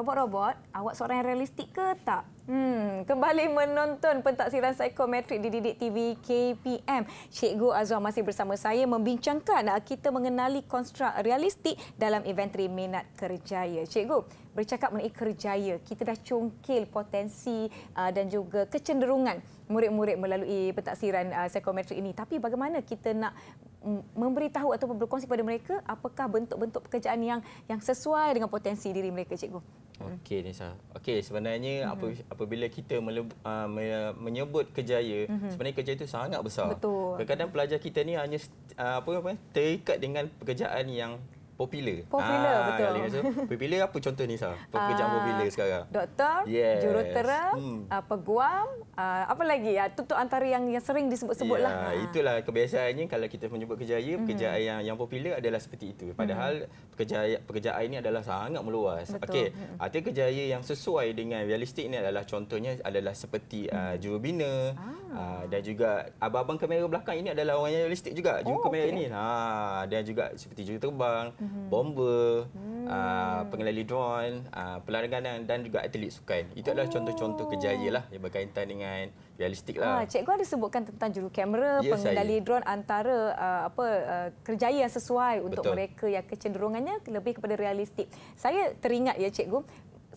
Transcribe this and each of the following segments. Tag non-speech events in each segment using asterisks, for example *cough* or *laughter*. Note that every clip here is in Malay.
Robot-robot, awak seorang yang realistik ke tak? Hmm, kembali menonton pentaksiran psikometrik di Didik TV KPM. Cikgu Azwar masih bersama saya membincangkan kita mengenali konstruk realistik dalam inventory minat kerjaya. Cikgu, bercakap mengenai kerjaya, kita dah congkil potensi uh, dan juga kecenderungan murid-murid melalui pentaksiran uh, psikometrik ini. Tapi bagaimana kita nak mm, memberitahu atau berkongsi kepada mereka apakah bentuk-bentuk pekerjaan yang yang sesuai dengan potensi diri mereka cikgu Hmm. Okey Nisa. Okey sebenarnya mm-hmm. apabila kita mele, uh, menyebut kejaya, mm-hmm. sebenarnya kejaya itu sangat besar. Kadang-kadang pelajar kita ni hanya uh, apa apa terikat dengan pekerjaan yang popular. Popular ah, betul. Kalau popular apa contoh ni sah? Pekerja ah, popular sekarang. Doktor, yes. jurutera, hmm. uh, peguam, uh, apa lagi? Ya, uh, antara yang yang sering disebut-sebutlah. Ya, lah. ah. itulah kebiasaannya kalau kita menyebut kerjaya, pekerjaan mm-hmm. yang yang popular adalah seperti itu. Padahal mm-hmm. pekerjaan ini adalah sangat meluas. Okey, mm-hmm. ada kerjaya yang sesuai dengan realistik ni adalah contohnya adalah seperti mm-hmm. uh, jurubina ah. uh, dan juga abang-abang kamera belakang ini adalah orang yang realistik juga. Juga oh, kamera okay. ini. Ha, dan juga seperti juru terbang. Mm-hmm hmm bomber, mm. uh, ah, pengendali drone, uh, ah, pelarangan dan juga atlet sukan. Itu adalah oh. contoh-contoh kejayaan lah yang berkaitan dengan realistik lah. Ha, cikgu ada sebutkan tentang juru kamera, ya, pengendali drone antara uh, apa uh, kerjaya yang sesuai untuk mereka yang kecenderungannya lebih kepada realistik. Saya teringat ya cikgu,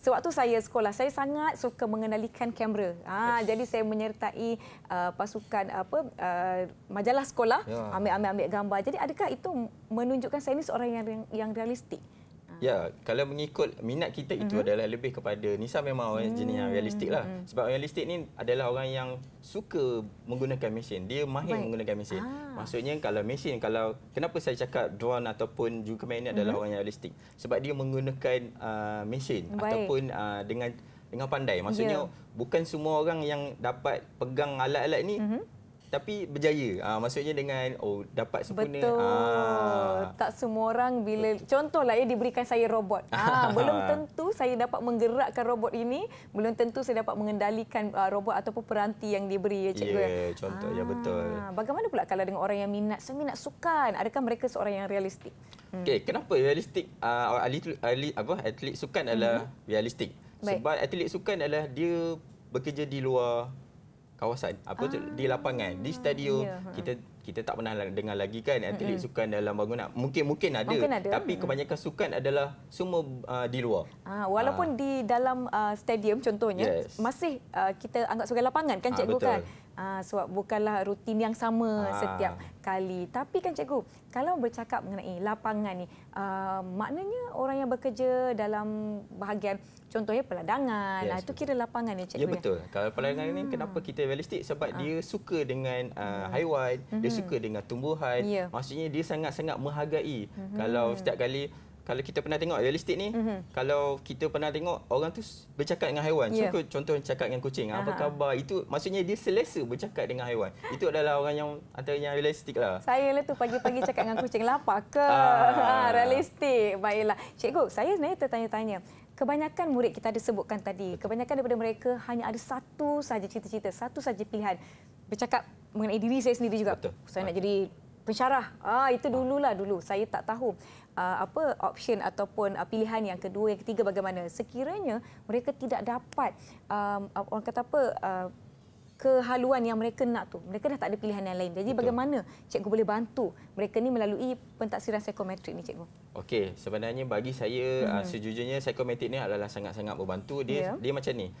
sebab tu saya sekolah saya sangat suka mengendalikan kamera. Ha, yes. jadi saya menyertai uh, pasukan apa uh, majalah sekolah ambil-ambil ya. gambar. Jadi adakah itu menunjukkan saya ini seorang yang yang realistik? Ya, kalau mengikut minat kita itu mm-hmm. adalah lebih kepada Nisa memang orang mm-hmm. jenis yang realistik lah. Mm-hmm. Sebab realistik ni adalah orang yang suka menggunakan mesin. Dia mahir Baik. menggunakan mesin. Ah. Maksudnya kalau mesin, kalau kenapa saya cakap drone ataupun juga main ini mhm. adalah mm-hmm. orang yang realistik? Sebab dia menggunakan uh, mesin Baik. ataupun uh, dengan dengan pandai. Maksudnya yeah. bukan semua orang yang dapat pegang alat-alat ni mm-hmm tapi berjaya. Uh, maksudnya dengan oh dapat sempurna. Betul. Uh. Tak semua orang bila contohlah ya diberikan saya robot. Ha *laughs* belum tentu saya dapat menggerakkan robot ini, belum tentu saya dapat mengendalikan uh, robot ataupun peranti yang diberi ya cikgu. Ya yeah, contohnya uh. betul. bagaimana pula kalau dengan orang yang minat saya minat sukan, adakah mereka seorang yang realistik? Hmm. Okey, kenapa realistik uh, atlet, atlet apa atlet sukan adalah hmm. realistik? Baik. Sebab atlet sukan adalah dia bekerja di luar kawasan apa ah. di lapangan di stadium yeah. Ha. kita kita tak pernah dengar lagi kan atlet mm-hmm. sukan dalam bangunan mungkin mungkin ada, mungkin ada. tapi kebanyakan mm-hmm. sukan adalah semua uh, di luar ah, walaupun ah. di dalam uh, stadium contohnya yes. masih uh, kita anggap sebagai lapangan kan cikgu ah, betul. kan Uh, sebab bukanlah rutin yang sama uh. setiap kali. Tapi kan cikgu, kalau bercakap mengenai lapangan ni, uh, maknanya orang yang bekerja dalam bahagian contohnya peladangan, yes, itu betul. kira lapangan ya cikgu. Ya, ya? betul. Ya? Kalau peladangan hmm. ni kenapa kita realistik sebab uh. dia suka dengan uh, hmm. haiwan, dia hmm. suka dengan tumbuhan. Yeah. Maksudnya dia sangat-sangat menghargai. Hmm. Kalau setiap kali kalau kita pernah tengok realistik ni, mm-hmm. kalau kita pernah tengok orang tu bercakap dengan haiwan. Yeah. So, contoh cakap dengan kucing, apa khabar? Itu maksudnya dia selesa bercakap dengan haiwan. Itu adalah orang yang antara yang realistik lah. Saya lah tu pagi-pagi cakap dengan kucing, lapar ke? Ah. Ha, *laughs* realistik. Baiklah. Cikgu, saya sebenarnya tertanya-tanya. Kebanyakan murid kita ada sebutkan tadi, kebanyakan daripada mereka hanya ada satu saja cita-cita, satu saja pilihan. Bercakap mengenai diri saya sendiri juga. Betul. Saya nak jadi pensyarah. Ah itu dululah dulu. Saya tak tahu uh, apa option ataupun uh, pilihan yang kedua yang ketiga bagaimana. Sekiranya mereka tidak dapat um, orang kata apa uh, kehaluan yang mereka nak tu. Mereka dah tak ada pilihan yang lain. Jadi Betul. bagaimana cikgu boleh bantu mereka ni melalui pentaksiran psikometrik ni cikgu? Okey, sebenarnya bagi saya hmm. sejujurnya psikometrik ni adalah sangat-sangat membantu dia yeah. dia macam ni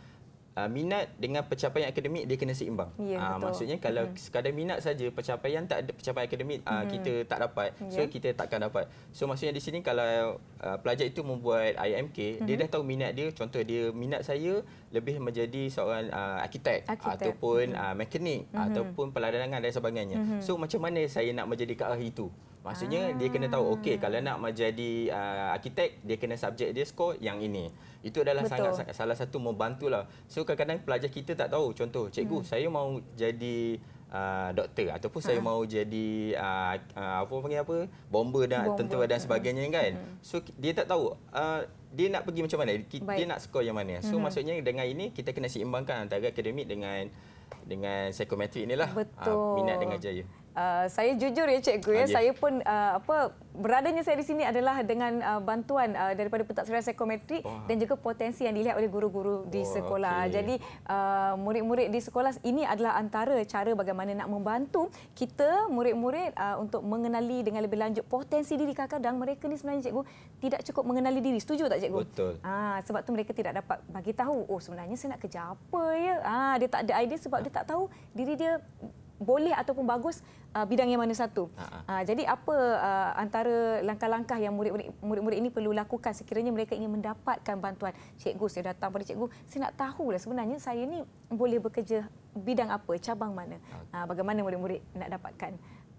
uh, minat dengan pencapaian akademik dia kena seimbang. Yeah, ya, uh, maksudnya kalau mm-hmm. sekadar minat saja pencapaian tak ada pencapaian akademik uh, mm-hmm. kita tak dapat. So yeah. kita takkan dapat. So maksudnya di sini kalau uh, pelajar itu membuat IMK, mm-hmm. dia dah tahu minat dia. Contoh dia minat saya lebih menjadi seorang uh, arkitek ataupun mm-hmm. uh, mekanik mm-hmm. ataupun peladangan dan sebagainya. Mm-hmm. So macam mana saya nak menjadi ke arah itu? Maksudnya ah. dia kena tahu okey kalau nak menjadi uh, arkitek dia kena subjek dia skor yang ini. Itu adalah Betul. sangat salah satu membantulah. So kadang-kadang pelajar kita tak tahu contoh cikgu hmm. saya mau jadi Uh, doktor ataupun ha. saya mau jadi uh, uh, apa panggil apa bomber dan bomber. tentera dan sebagainya hmm. kan hmm. so dia tak tahu uh, dia nak pergi macam mana dia, dia nak skor yang mana so hmm. maksudnya dengan ini kita kena seimbangkan antara akademik dengan dengan psikometrik inilah ah, Betul. Uh, minat dengan jaya Uh, saya jujur ya cikgu ya. Ah, ya. saya pun uh, apa beradanya saya di sini adalah dengan uh, bantuan uh, daripada pentadbiran psikometrik oh. dan juga potensi yang dilihat oleh guru-guru oh, di sekolah. Okay. Jadi uh, murid-murid uh, di sekolah ini adalah antara cara bagaimana nak membantu kita murid-murid uh, untuk mengenali dengan lebih lanjut potensi diri kadang-kadang mereka ni sebenarnya cikgu tidak cukup mengenali diri. Setuju tak cikgu? Betul. Uh, sebab tu mereka tidak dapat bagi tahu oh sebenarnya saya nak kerja apa ya. Ah uh, dia tak ada idea sebab dia tak tahu diri dia boleh ataupun bagus uh, bidang yang mana satu. Uh, jadi apa uh, antara langkah-langkah yang murid-murid ini perlu lakukan sekiranya mereka ingin mendapatkan bantuan cikgu saya datang pada cikgu saya nak tahu lah sebenarnya saya ni boleh bekerja bidang apa cabang mana. Uh, bagaimana murid-murid nak dapatkan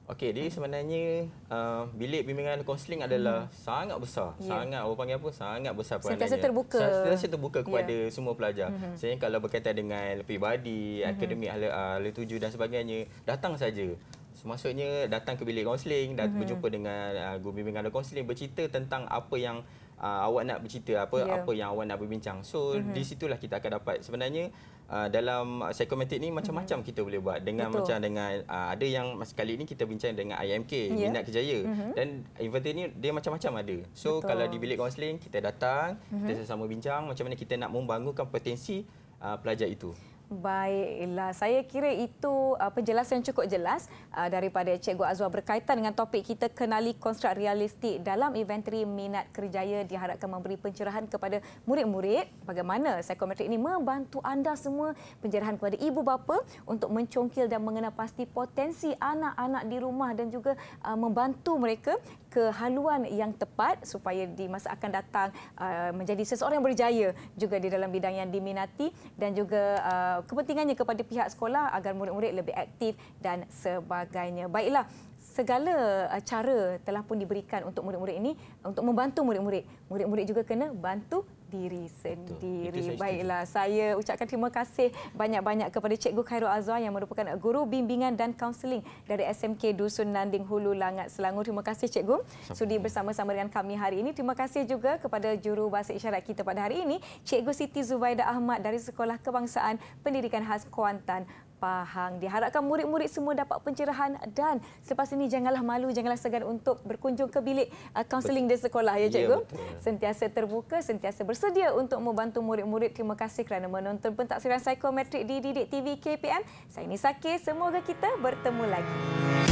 Okey, jadi sebenarnya uh, bilik bimbingan konseling adalah hmm. sangat besar. Yeah. Sangat apa panggil apa? Sangat besar peranannya. Sentiasa terbuka. Sentiasa terbuka ya. kepada yeah. semua pelajar. Mm-hmm. Sebenarnya kalau berkaitan dengan peribadi, mm-hmm. akademik hal ah, hal tuju dan sebagainya, datang saja. Maksudnya datang ke bilik konseling dan mm-hmm. berjumpa dengan uh, guru bimbingan konseling bercerita tentang apa yang uh, awak nak bercerita, apa yeah. apa yang awak nak berbincang. So, mm-hmm. di situlah kita akan dapat sebenarnya uh, dalam psikometrik ni macam-macam mm-hmm. kita boleh buat dengan Betul. macam dengan uh, ada yang sekali ni kita bincang dengan IMK yeah. minat kejaya mm-hmm. dan event ni dia macam-macam ada so Betul. kalau di bilik kaunseling kita datang mm-hmm. kita sama-sama bincang macam mana kita nak membangunkan potensi uh, pelajar itu Baiklah, saya kira itu uh, penjelasan cukup jelas uh, daripada Cikgu Azwar berkaitan dengan topik kita kenali konstruk realistik dalam inventory minat kerjaya diharapkan memberi pencerahan kepada murid-murid bagaimana psikometrik ini membantu anda semua pencerahan kepada ibu bapa untuk mencongkil dan mengenal pasti potensi anak-anak di rumah dan juga uh, membantu mereka ke haluan yang tepat supaya di masa akan datang uh, menjadi seseorang yang berjaya juga di dalam bidang yang diminati dan juga uh, kepentingannya kepada pihak sekolah agar murid-murid lebih aktif dan sebagainya. Baiklah segala uh, cara telah pun diberikan untuk murid-murid ini untuk membantu murid-murid. Murid-murid juga kena bantu diri sendiri. Betul. Baiklah, saya ucapkan terima kasih banyak-banyak kepada Cikgu Khairul Azwar yang merupakan guru bimbingan dan kaunseling dari SMK Dusun Nanding Hulu Langat Selangor. Terima kasih Cikgu Sampai. sudi bersama-sama dengan kami hari ini. Terima kasih juga kepada juru bahasa isyarat kita pada hari ini, Cikgu Siti Zubaida Ahmad dari Sekolah Kebangsaan Pendidikan Khas Kuantan. Pahang. Diharapkan murid-murid semua dapat pencerahan dan selepas ini janganlah malu, janganlah segan untuk berkunjung ke bilik uh, kaunseling di sekolah ya cikgu. Ya, betul. Sentiasa terbuka, sentiasa bersedia untuk membantu murid-murid. Terima kasih kerana menonton pentaksiran psikometrik di Didik TV KPM. Saya Nisa K. Semoga kita bertemu lagi.